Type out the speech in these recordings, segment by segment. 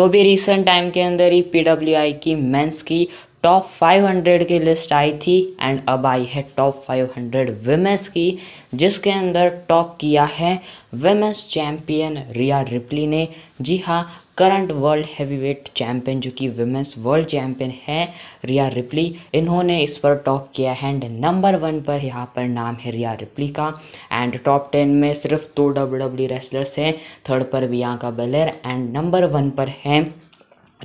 तो भी recent time के अंदर ही पी की मेंस की टॉप 500 की लिस्ट आई थी एंड अब आई है टॉप 500 वेमेंस की जिसके अंदर टॉप किया है वेमेंस चैम्पियन रिया रिपली ने जी हाँ करंट वर्ल्ड हैवीवेट चैम्पियन जो कि वुमेंस वर्ल्ड चैम्पियन है रिया रिप्ली इन्होंने इस पर टॉप किया है एंड नंबर वन पर यहाँ पर नाम है रिया रिप्ली का एंड टॉप टेन में सिर्फ दो डब्ल्यू डब्ल्यू रेसलर्स हैं थर्ड पर Bianca Belair and number one पर है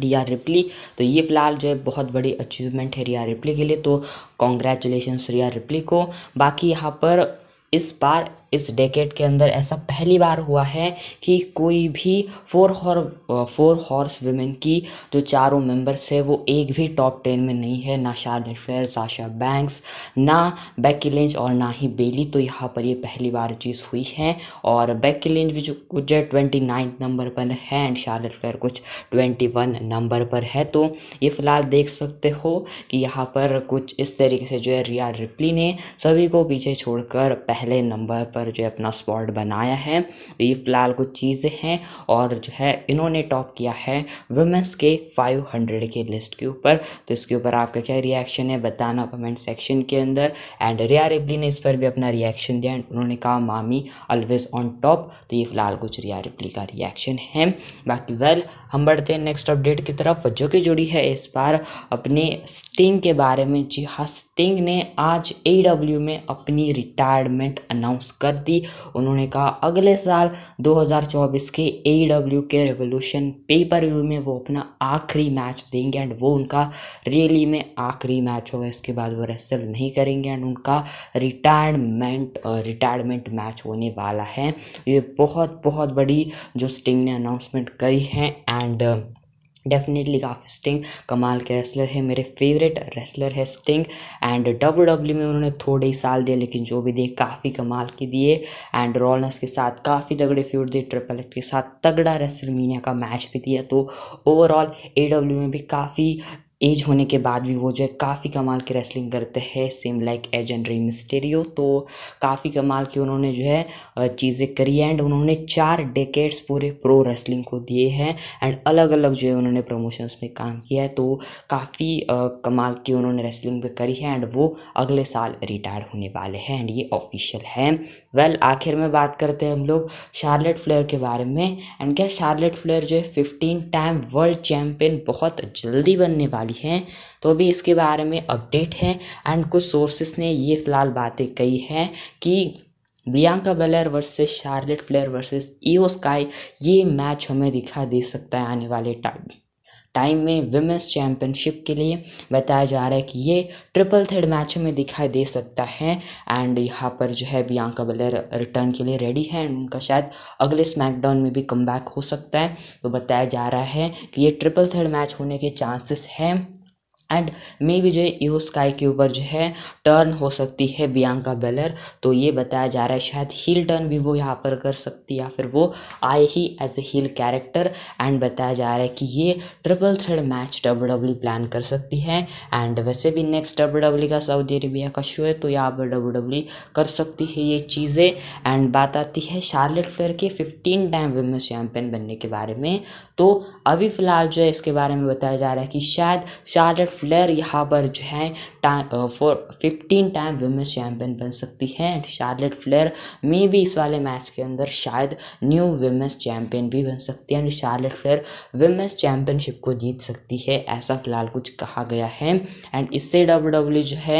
रिया रिप्ली तो ये फ़िलहाल जो है बहुत बड़ी अचीवमेंट है रिया रिप्ली के लिए तो कॉन्ग्रेचुलेशन रिया रिप्ली को बाकी यहाँ पर इस बार इस डेकेट के अंदर ऐसा पहली बार हुआ है कि कोई भी फोर हॉर फोर हॉर्स वुमेन की जो चारों मेंबर्स है वो एक भी टॉप टेन में नहीं है ना शार्लेट फेयर साशा बैंक्स ना बैकी लिंच और ना ही बेली तो यहाँ पर ये पहली बार चीज़ हुई है और बैकी लिंच भी जो कुछ ट्वेंटी नाइन्थ नंबर पर है एंड शार्लेट फेयर कुछ ट्वेंटी वन नंबर पर है तो ये फ़िलहाल देख सकते हो कि यहाँ पर कुछ इस तरीके से जो है रिया रिप्ली ने सभी को पीछे छोड़कर पहले नंबर पर पर जो है अपना स्पॉट बनाया है ये फ़िलहाल कुछ चीज़ें हैं और जो है इन्होंने टॉप किया है वुमेंस के 500 के लिस्ट के ऊपर तो इसके ऊपर आपका क्या रिएक्शन है बताना कमेंट सेक्शन के अंदर एंड रिया रिबली ने इस पर भी अपना रिएक्शन दिया एंड उन्होंने कहा मामी ऑलवेज ऑन टॉप तो ये फ़िलहाल कुछ रिया रिबली का रिएक्शन है बाकी वेल हम बढ़ते हैं नेक्स्ट अपडेट की तरफ जो कि जुड़ी है इस बार अपने स्टिंग के बारे में जी हाँ स्टिंग ने आज ए में अपनी रिटायरमेंट अनाउंस कर कर दी उन्होंने कहा अगले साल 2024 के ए डब्ल्यू e के रेवोल्यूशन पेपर व्यू में वो अपना आखिरी मैच देंगे एंड वो उनका रियली में आखिरी मैच होगा इसके बाद वो रेसल नहीं करेंगे एंड उनका रिटायरमेंट रिटायरमेंट मैच होने वाला है ये बहुत बहुत बड़ी जो स्टिंग ने अनाउंसमेंट करी है एंड डेफिनेटली काफ़ी स्टिंग कमाल के रेसलर है मेरे फेवरेट रेसलर है स्टिंग एंड डब्ल्यू डब्ल्यू में उन्होंने थोड़े ही साल दिए लेकिन जो भी दिए काफ़ी कमाल के दिए एंड रॉलनस के साथ काफ़ी तगड़े फ्यूड दिए ट्रिपल एच के साथ तगड़ा रेसलमीनिया का मैच भी दिया तो ओवरऑल ए डब्ल्यू में भी काफ़ी एज होने के बाद भी वो जो है काफ़ी कमाल की रेसलिंग करते हैं same like Edge and Rey Mysterio तो काफ़ी कमाल की उन्होंने जो है चीज़ें करी एंड उन्होंने चार डेकेट्स पूरे प्रो रेसलिंग को दिए हैं एंड अलग अलग जो है उन्होंने प्रमोशंस में काम किया है तो काफ़ी कमाल की उन्होंने रेसलिंग भी करी है एंड वो अगले साल रिटायर्ड होने वाले हैं एंड ये ऑफिशियल है वेल well, आखिर में बात करते हैं हम लोग शार्लेट फ्लेयर के बारे में एंड क्या शार्लेट फ्लेयर जो है फिफ्टीन टाइम वर्ल्ड चैम्पियन बहुत जल्दी बनने वाले वाली हैं तो भी इसके बारे में अपडेट है एंड कुछ सोर्सेस ने ये फ़िलहाल बातें कही हैं कि Bianca Belair versus Charlotte Flair versus Iyo Sky ये मैच हमें दिखा दे सकता है आने वाले टाइम टाइम में विमेंस चैम्पियनशिप के लिए बताया जा रहा है कि ये ट्रिपल थर्ड मैच में दिखाई दे सकता है एंड यहाँ पर जो है बियांका बलेर रिटर्न के लिए रेडी है एंड उनका शायद अगले स्मैकडाउन में भी कम हो सकता है तो बताया जा रहा है कि ये ट्रिपल थर्ड मैच होने के चांसेस हैं एंड मे बी जो है यू स्काई के ऊपर जो है टर्न हो सकती है बियांका बेलर तो ये बताया जा रहा है शायद हील टर्न भी वो यहाँ पर कर सकती या फिर वो आए ही as a heel character and बताया जा रहा है कि ये triple threat match W W plan कर सकती है एंड वैसे भी नेक्स्ट डब्ल्यू डब्ल्यू का सऊदी अरेबिया का शो है तो यहाँ पर डब्ल्यू डब्ल्यू e कर सकती है ये चीज़ें एंड बात आती है शार्लेट फेयर के फिफ्टीन टाइम वुमेंस चैम्पियन बनने के बारे में तो अभी फ़िलहाल जो है इसके बारे में बताया जा रहा है कि शायद शार्लेट फ्लेयर यहाँ पर जो है time for fifteen time women's champion बन सकती है एंड शार्लेट फ्लेयर मे भी इस वाले मैच के अंदर शायद न्यू वुमेंस चैम्पियन भी बन सकती है and Charlotte Flair women's championship को जीत सकती है ऐसा फिलहाल कुछ कहा गया है एंड इससे डब्ल्यू डब्ल्यू e जो है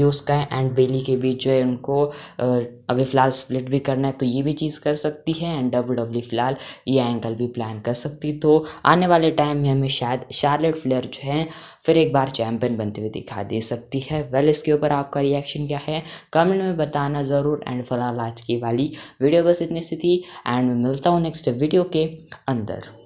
यूसका एंड बेली के बीच जो है उनको uh, अभी फ़िलहाल स्प्लिट भी करना है तो ये भी चीज़ कर सकती है एंड डब्ल्यू डब्ल्यू फिलहाल ये एंगल भी प्लान कर सकती तो आने वाले टाइम में हमें शायद शार्लेट फ्लेयर जो है फिर एक बार चैंपियन बनते हुए दिखा दे सकती है वेल इसके ऊपर आपका रिएक्शन क्या है कमेंट में बताना ज़रूर एंड फिलहाल आज की वाली वीडियो बस इतनी सी थी एंड मैं मिलता हूँ नेक्स्ट वीडियो के अंदर